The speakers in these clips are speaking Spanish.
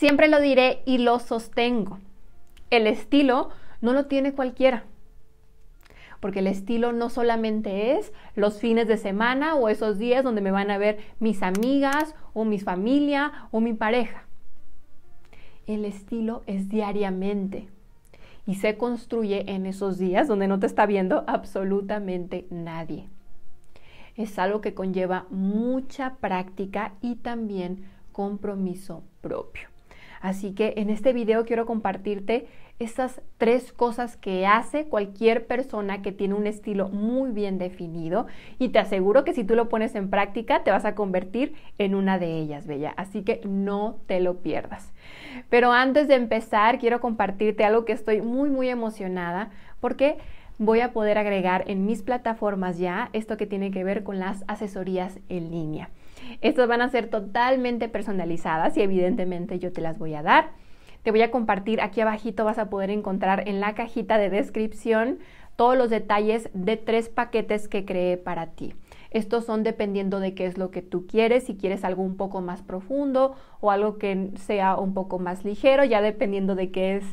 Siempre lo diré y lo sostengo. El estilo no lo tiene cualquiera. Porque el estilo no solamente es los fines de semana o esos días donde me van a ver mis amigas o mi familia o mi pareja. El estilo es diariamente y se construye en esos días donde no te está viendo absolutamente nadie. Es algo que conlleva mucha práctica y también compromiso propio. Así que en este video quiero compartirte estas tres cosas que hace cualquier persona que tiene un estilo muy bien definido y te aseguro que si tú lo pones en práctica te vas a convertir en una de ellas, Bella. Así que no te lo pierdas. Pero antes de empezar quiero compartirte algo que estoy muy muy emocionada porque voy a poder agregar en mis plataformas ya esto que tiene que ver con las asesorías en línea. Estas van a ser totalmente personalizadas y evidentemente yo te las voy a dar. Te voy a compartir aquí abajito, vas a poder encontrar en la cajita de descripción todos los detalles de tres paquetes que creé para ti. Estos son dependiendo de qué es lo que tú quieres, si quieres algo un poco más profundo o algo que sea un poco más ligero, ya dependiendo de qué es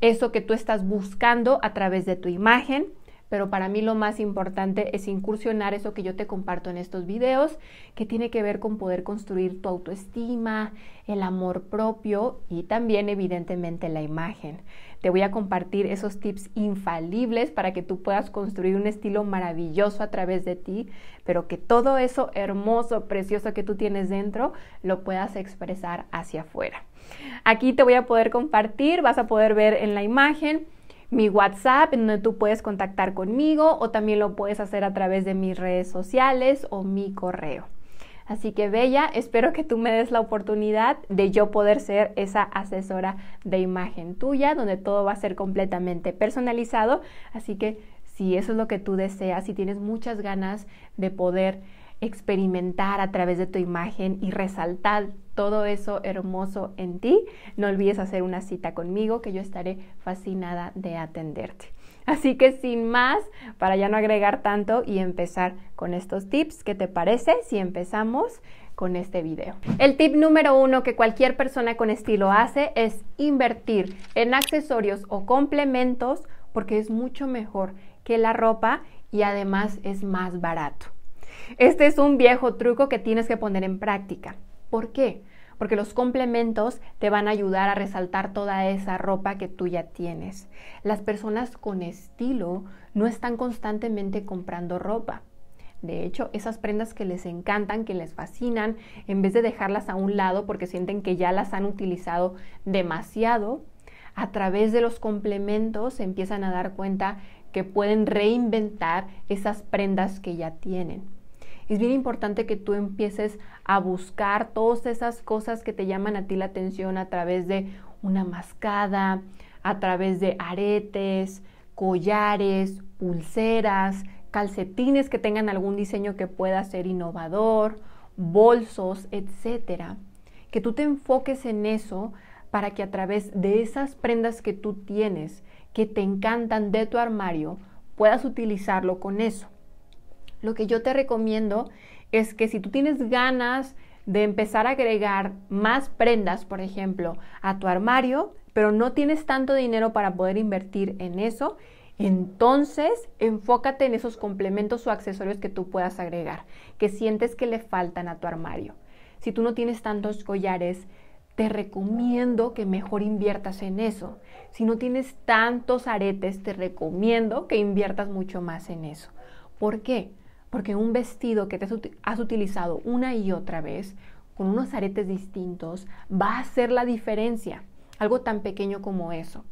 eso que tú estás buscando a través de tu imagen pero para mí lo más importante es incursionar eso que yo te comparto en estos videos, que tiene que ver con poder construir tu autoestima, el amor propio y también evidentemente la imagen. Te voy a compartir esos tips infalibles para que tú puedas construir un estilo maravilloso a través de ti, pero que todo eso hermoso, precioso que tú tienes dentro lo puedas expresar hacia afuera. Aquí te voy a poder compartir, vas a poder ver en la imagen mi WhatsApp, en donde tú puedes contactar conmigo o también lo puedes hacer a través de mis redes sociales o mi correo. Así que Bella, espero que tú me des la oportunidad de yo poder ser esa asesora de imagen tuya, donde todo va a ser completamente personalizado. Así que si eso es lo que tú deseas, y tienes muchas ganas de poder experimentar a través de tu imagen y resaltar todo eso hermoso en ti, no olvides hacer una cita conmigo que yo estaré fascinada de atenderte. Así que sin más, para ya no agregar tanto y empezar con estos tips, ¿qué te parece si empezamos con este video? El tip número uno que cualquier persona con estilo hace es invertir en accesorios o complementos porque es mucho mejor que la ropa y además es más barato. Este es un viejo truco que tienes que poner en práctica. ¿Por qué? Porque los complementos te van a ayudar a resaltar toda esa ropa que tú ya tienes. Las personas con estilo no están constantemente comprando ropa. De hecho, esas prendas que les encantan, que les fascinan, en vez de dejarlas a un lado porque sienten que ya las han utilizado demasiado, a través de los complementos se empiezan a dar cuenta que pueden reinventar esas prendas que ya tienen es bien importante que tú empieces a buscar todas esas cosas que te llaman a ti la atención a través de una mascada, a través de aretes, collares, pulseras, calcetines que tengan algún diseño que pueda ser innovador, bolsos, etcétera. Que tú te enfoques en eso para que a través de esas prendas que tú tienes, que te encantan de tu armario, puedas utilizarlo con eso. Lo que yo te recomiendo es que si tú tienes ganas de empezar a agregar más prendas, por ejemplo, a tu armario, pero no tienes tanto dinero para poder invertir en eso, entonces enfócate en esos complementos o accesorios que tú puedas agregar, que sientes que le faltan a tu armario. Si tú no tienes tantos collares, te recomiendo que mejor inviertas en eso. Si no tienes tantos aretes, te recomiendo que inviertas mucho más en eso. ¿Por qué? Porque un vestido que te has utilizado una y otra vez, con unos aretes distintos, va a hacer la diferencia. Algo tan pequeño como eso.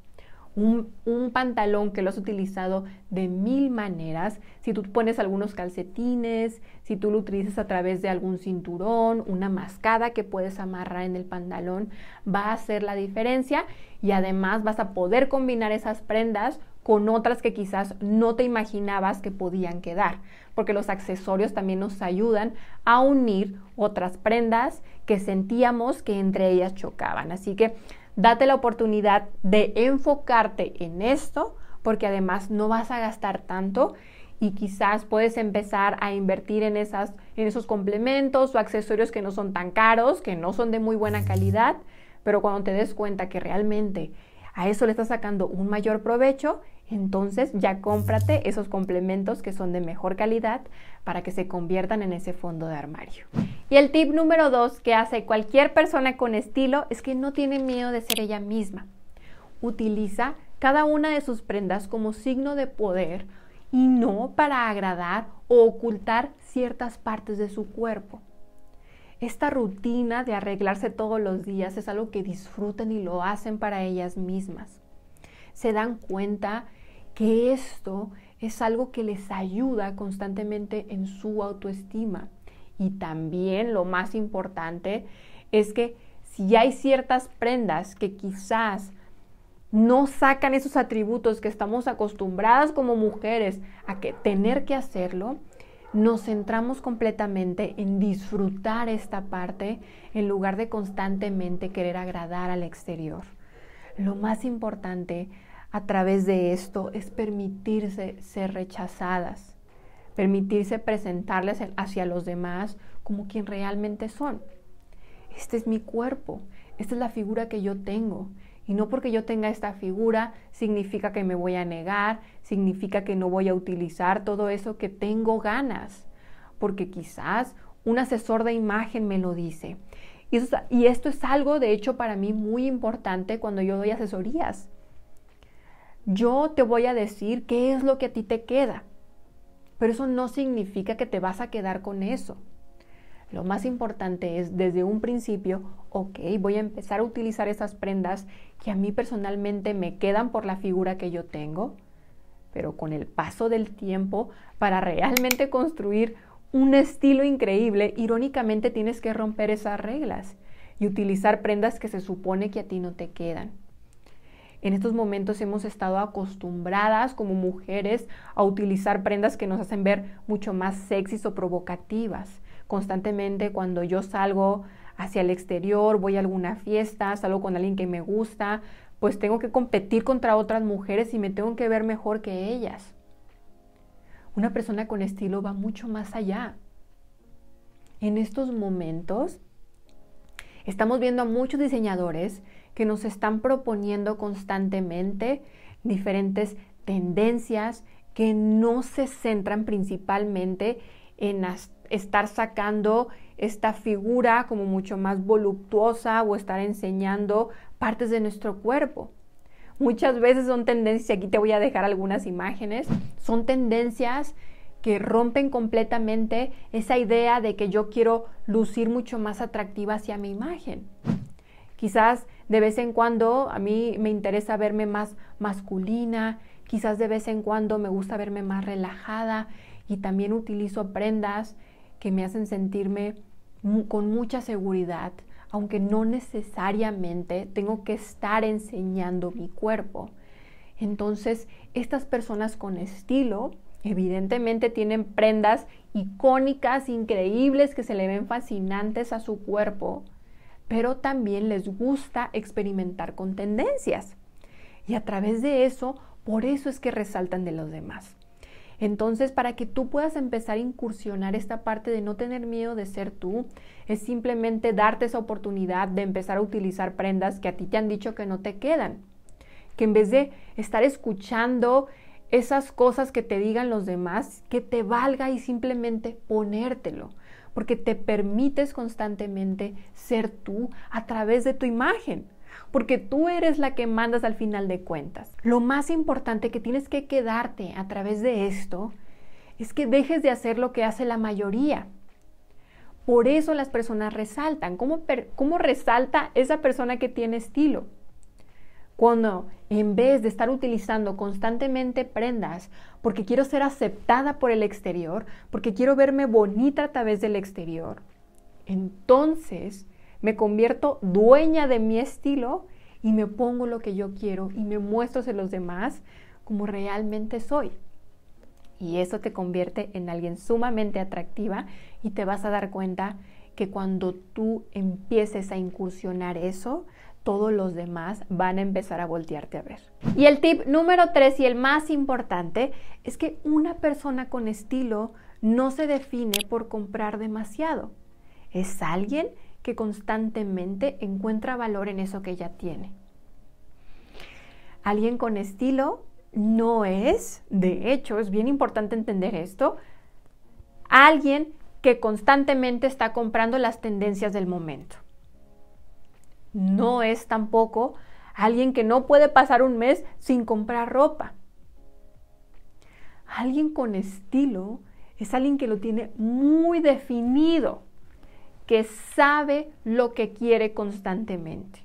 Un, pantalón que lo has utilizado de mil maneras, si tú pones algunos calcetines, si tú lo utilizas a través de algún cinturón, una mascada que puedes amarrar en el pantalón, va a hacer la diferencia y además vas a poder combinar esas prendas con otras que quizás no te imaginabas que podían quedar, porque los accesorios también nos ayudan a unir otras prendas que sentíamos que entre ellas chocaban. Así que date la oportunidad de enfocarte en esto, porque además no vas a gastar tanto y quizás puedes empezar a invertir en, esas, en esos complementos o accesorios que no son tan caros, que no son de muy buena calidad, pero cuando te des cuenta que realmente a eso le estás sacando un mayor provecho, entonces ya cómprate esos complementos que son de mejor calidad para que se conviertan en ese fondo de armario. Y el tip número dos que hace cualquier persona con estilo es que no tiene miedo de ser ella misma. Utiliza cada una de sus prendas como signo de poder y no para agradar o ocultar ciertas partes de su cuerpo esta rutina de arreglarse todos los días es algo que disfruten y lo hacen para ellas mismas. Se dan cuenta que esto es algo que les ayuda constantemente en su autoestima. Y también lo más importante es que si hay ciertas prendas que quizás no sacan esos atributos que estamos acostumbradas como mujeres a que tener que hacerlo, nos centramos completamente en disfrutar esta parte en lugar de constantemente querer agradar al exterior. Lo más importante a través de esto es permitirse ser rechazadas, permitirse presentarles hacia los demás como quien realmente son. Este es mi cuerpo, esta es la figura que yo tengo, y no porque yo tenga esta figura significa que me voy a negar, significa que no voy a utilizar todo eso que tengo ganas, porque quizás un asesor de imagen me lo dice. Y, esto es algo, de hecho, para mí muy importante cuando yo doy asesorías. Yo te voy a decir qué es lo que a ti te queda, pero eso no significa que te vas a quedar con eso. Lo más importante es desde un principio, ok, voy a empezar a utilizar esas prendas que a mí personalmente me quedan por la figura que yo tengo, pero con el paso del tiempo, para realmente construir un estilo increíble, irónicamente tienes que romper esas reglas y utilizar prendas que se supone que a ti no te quedan. En estos momentos hemos estado acostumbradas como mujeres a utilizar prendas que nos hacen ver mucho más sexys o provocativas constantemente cuando yo salgo hacia el exterior, voy a alguna fiesta, salgo con alguien que me gusta, pues tengo que competir contra otras mujeres y me tengo que ver mejor que ellas. Una persona con estilo va mucho más allá. En estos momentos estamos viendo a muchos diseñadores que nos están proponiendo constantemente diferentes tendencias que no se centran principalmente en las estar sacando esta figura como mucho más voluptuosa o estar enseñando partes de nuestro cuerpo. Muchas veces son tendencias, aquí te voy a dejar algunas imágenes, son tendencias que rompen completamente esa idea de que yo quiero lucir mucho más atractiva hacia mi imagen. Quizás de vez en cuando a mí me interesa verme más masculina, quizás de vez en cuando me gusta verme más relajada y también utilizo prendas que me hacen sentirme con mucha seguridad, aunque no necesariamente tengo que estar enseñando mi cuerpo. Entonces, estas personas con estilo, evidentemente tienen prendas icónicas, increíbles, que se le ven fascinantes a su cuerpo, pero también les gusta experimentar con tendencias. Y a través de eso, por eso es que resaltan de los demás. Entonces, para que tú puedas empezar a incursionar esta parte de no tener miedo de ser tú, es simplemente darte esa oportunidad de empezar a utilizar prendas que a ti te han dicho que no te quedan. Que en vez de estar escuchando esas cosas que te digan los demás, que te valga y simplemente ponértelo, porque te permites constantemente ser tú a través de tu imagen porque tú eres la que mandas al final de cuentas. Lo más importante que tienes que quedarte a través de esto es que dejes de hacer lo que hace la mayoría. Por eso las personas resaltan. ¿Cómo, resalta esa persona que tiene estilo? cuando en vez de estar utilizando constantemente prendas porque quiero ser aceptada por el exterior, porque quiero verme bonita a través del exterior, entonces me convierto dueña de mi estilo y me pongo lo que yo quiero y me muestro a los demás como realmente soy. Y eso te convierte en alguien sumamente atractiva y te vas a dar cuenta que cuando tú empieces a incursionar eso, todos los demás van a empezar a voltearte a ver. Y el tip número tres y el más importante es que una persona con estilo no se define por comprar demasiado. Es alguien que constantemente encuentra valor en eso que ya tiene. Alguien con estilo no es, de hecho, es bien importante entender esto, alguien que constantemente está comprando las tendencias del momento. No es tampoco alguien que no puede pasar un mes sin comprar ropa. Alguien con estilo es alguien que lo tiene muy definido que sabe lo que quiere constantemente.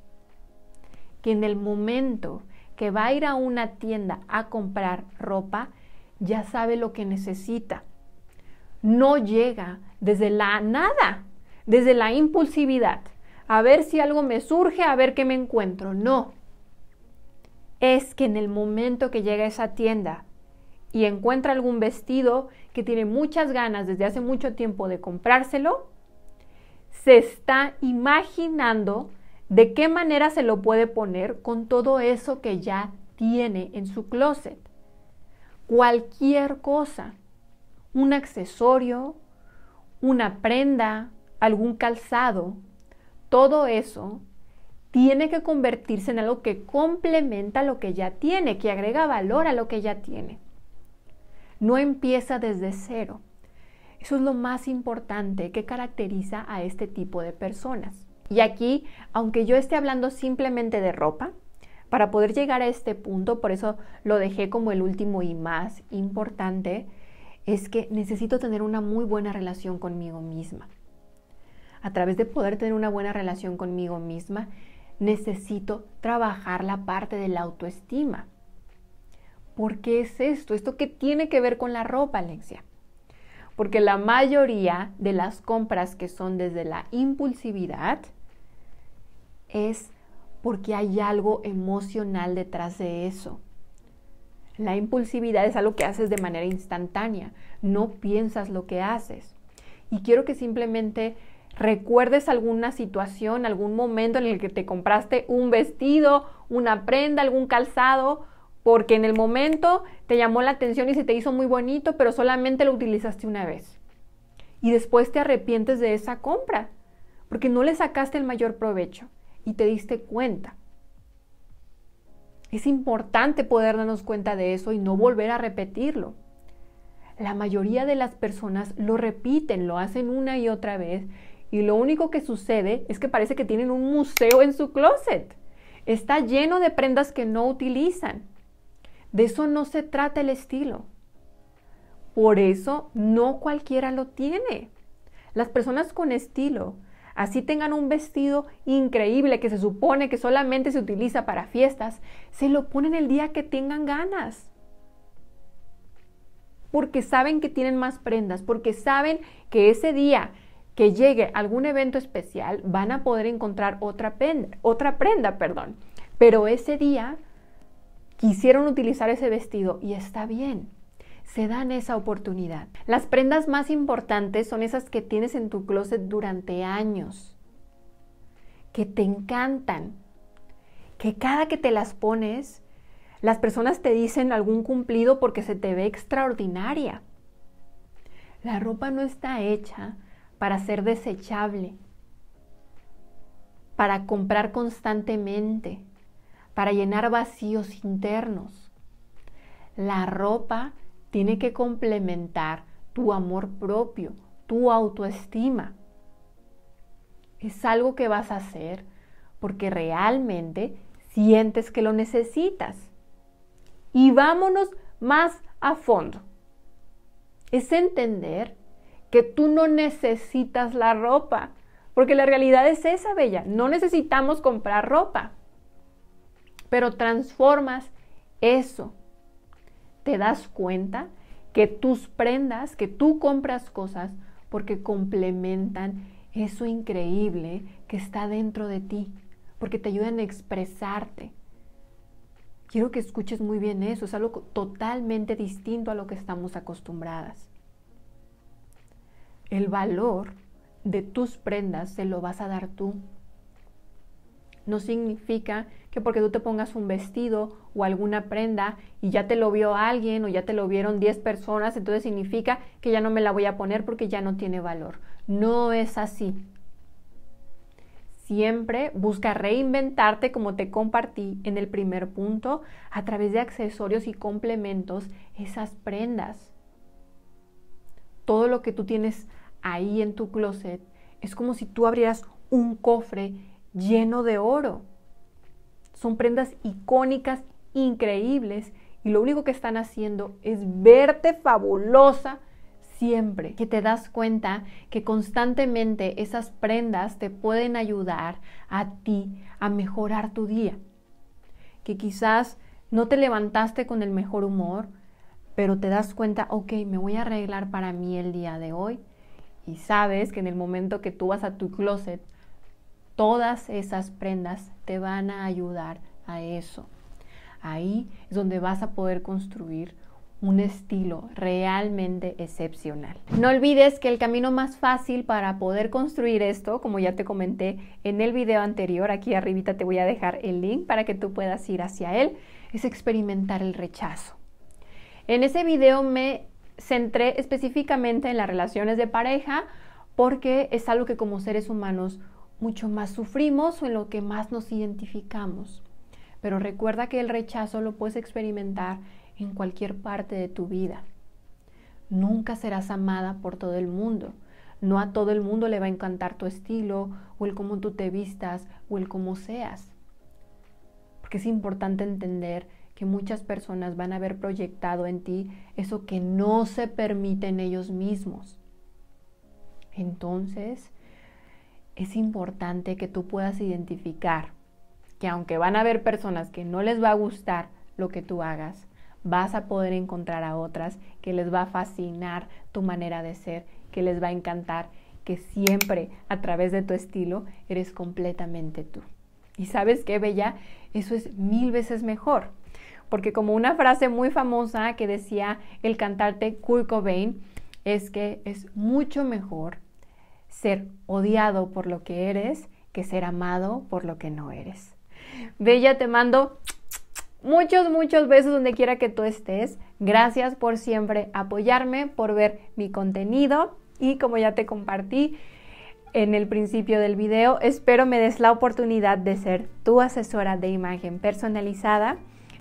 Que en el momento que va a ir a una tienda a comprar ropa, ya sabe lo que necesita. No llega desde la nada, desde la impulsividad, a ver si algo me surge, a ver qué me encuentro. No. Es que en el momento que llega a esa tienda y encuentra algún vestido que tiene muchas ganas desde hace mucho tiempo de comprárselo, se está imaginando de qué manera se lo puede poner con todo eso que ya tiene en su closet. Cualquier cosa, un accesorio, una prenda, algún calzado, todo eso tiene que convertirse en algo que complementa lo que ya tiene, que agrega valor a lo que ya tiene. No empieza desde cero. Eso es lo más importante que caracteriza a este tipo de personas. Y aquí, aunque yo esté hablando simplemente de ropa, para poder llegar a este punto, por eso lo dejé como el último y más importante, es que necesito tener una muy buena relación conmigo misma. A través de poder tener una buena relación conmigo misma, necesito trabajar la parte de la autoestima. ¿Por qué es esto? ¿Esto qué tiene que ver con la ropa, Alexia? porque la mayoría de las compras que son desde la impulsividad es porque hay algo emocional detrás de eso. La impulsividad es algo que haces de manera instantánea, no piensas lo que haces. Y quiero que simplemente recuerdes alguna situación, algún momento en el que te compraste un vestido, una prenda, algún calzado, porque en el momento te llamó la atención y se te hizo muy bonito, pero solamente lo utilizaste una vez. Y después te arrepientes de esa compra, porque no le sacaste el mayor provecho y te diste cuenta. Es importante poder darnos cuenta de eso y no volver a repetirlo. La mayoría de las personas lo repiten, lo hacen una y otra vez y lo único que sucede es que parece que tienen un museo en su closet. Está lleno de prendas que no utilizan de eso no se trata el estilo. Por eso no cualquiera lo tiene. Las personas con estilo, así tengan un vestido increíble que se supone que solamente se utiliza para fiestas, se lo ponen el día que tengan ganas. Porque saben que tienen más prendas, porque saben que ese día que llegue algún evento especial van a poder encontrar otra prenda, otra prenda, perdón. Pero ese día quisieron utilizar ese vestido y está bien. Se dan esa oportunidad. Las prendas más importantes son esas que tienes en tu closet durante años, que te encantan, que cada que te las pones, las personas te dicen algún cumplido porque se te ve extraordinaria. La ropa no está hecha para ser desechable, para comprar constantemente para llenar vacíos internos. La ropa tiene que complementar tu amor propio, tu autoestima. Es algo que vas a hacer porque realmente sientes que lo necesitas. Y vámonos más a fondo. Es entender que tú no necesitas la ropa, porque la realidad es esa, Bella. No necesitamos comprar ropa pero transformas eso. Te das cuenta que tus prendas, que tú compras cosas porque complementan eso increíble que está dentro de ti, porque te ayudan a expresarte. Quiero que escuches muy bien eso, es algo totalmente distinto a lo que estamos acostumbradas. El valor de tus prendas se lo vas a dar tú no significa que porque tú te pongas un vestido o alguna prenda y ya te lo vio alguien o ya te lo vieron 10 personas, entonces significa que ya no me la voy a poner porque ya no tiene valor. No es así. Siempre busca reinventarte como te compartí en el primer punto a través de accesorios y complementos esas prendas. Todo lo que tú tienes ahí en tu closet es como si tú abrieras un cofre lleno de oro. Son prendas icónicas, increíbles, y lo único que están haciendo es verte fabulosa siempre. Que te das cuenta que constantemente esas prendas te pueden ayudar a ti a mejorar tu día. Que quizás no te levantaste con el mejor humor, pero te das cuenta, ok, me voy a arreglar para mí el día de hoy. Y sabes que en el momento que tú vas a tu closet, Todas esas prendas te van a ayudar a eso. Ahí es donde vas a poder construir un estilo realmente excepcional. No olvides que el camino más fácil para poder construir esto, como ya te comenté en el video anterior, aquí arribita te voy a dejar el link para que tú puedas ir hacia él, es experimentar el rechazo. En ese video me centré específicamente en las relaciones de pareja porque es algo que como seres humanos mucho más sufrimos o en lo que más nos identificamos. Pero recuerda que el rechazo lo puedes experimentar en cualquier parte de tu vida. Nunca serás amada por todo el mundo. No a todo el mundo le va a encantar tu estilo o el cómo tú te vistas o el cómo seas. Porque es importante entender que muchas personas van a haber proyectado en ti eso que no se permiten ellos mismos. Entonces, es importante que tú puedas identificar que aunque van a haber personas que no les va a gustar lo que tú hagas, vas a poder encontrar a otras que les va a fascinar tu manera de ser, que les va a encantar, que siempre a través de tu estilo eres completamente tú. Y sabes qué, Bella, eso es mil veces mejor. Porque como una frase muy famosa que decía el cantante Kurt Cobain, es que es mucho mejor ser odiado por lo que eres que ser amado por lo que no eres. Bella, te mando muchos, muchos besos donde quiera que tú estés. Gracias por siempre apoyarme, por ver mi contenido y como ya te compartí en el principio del video, espero me des la oportunidad de ser tu asesora de imagen personalizada.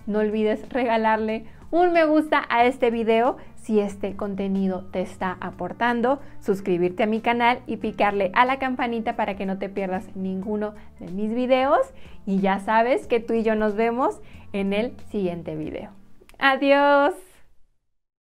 No olvides regalarle un me gusta a este video si este contenido te está aportando, suscribirte a mi canal y picarle a la campanita para que no te pierdas ninguno de mis videos. Y ya sabes que tú y yo nos vemos en el siguiente video. Adiós.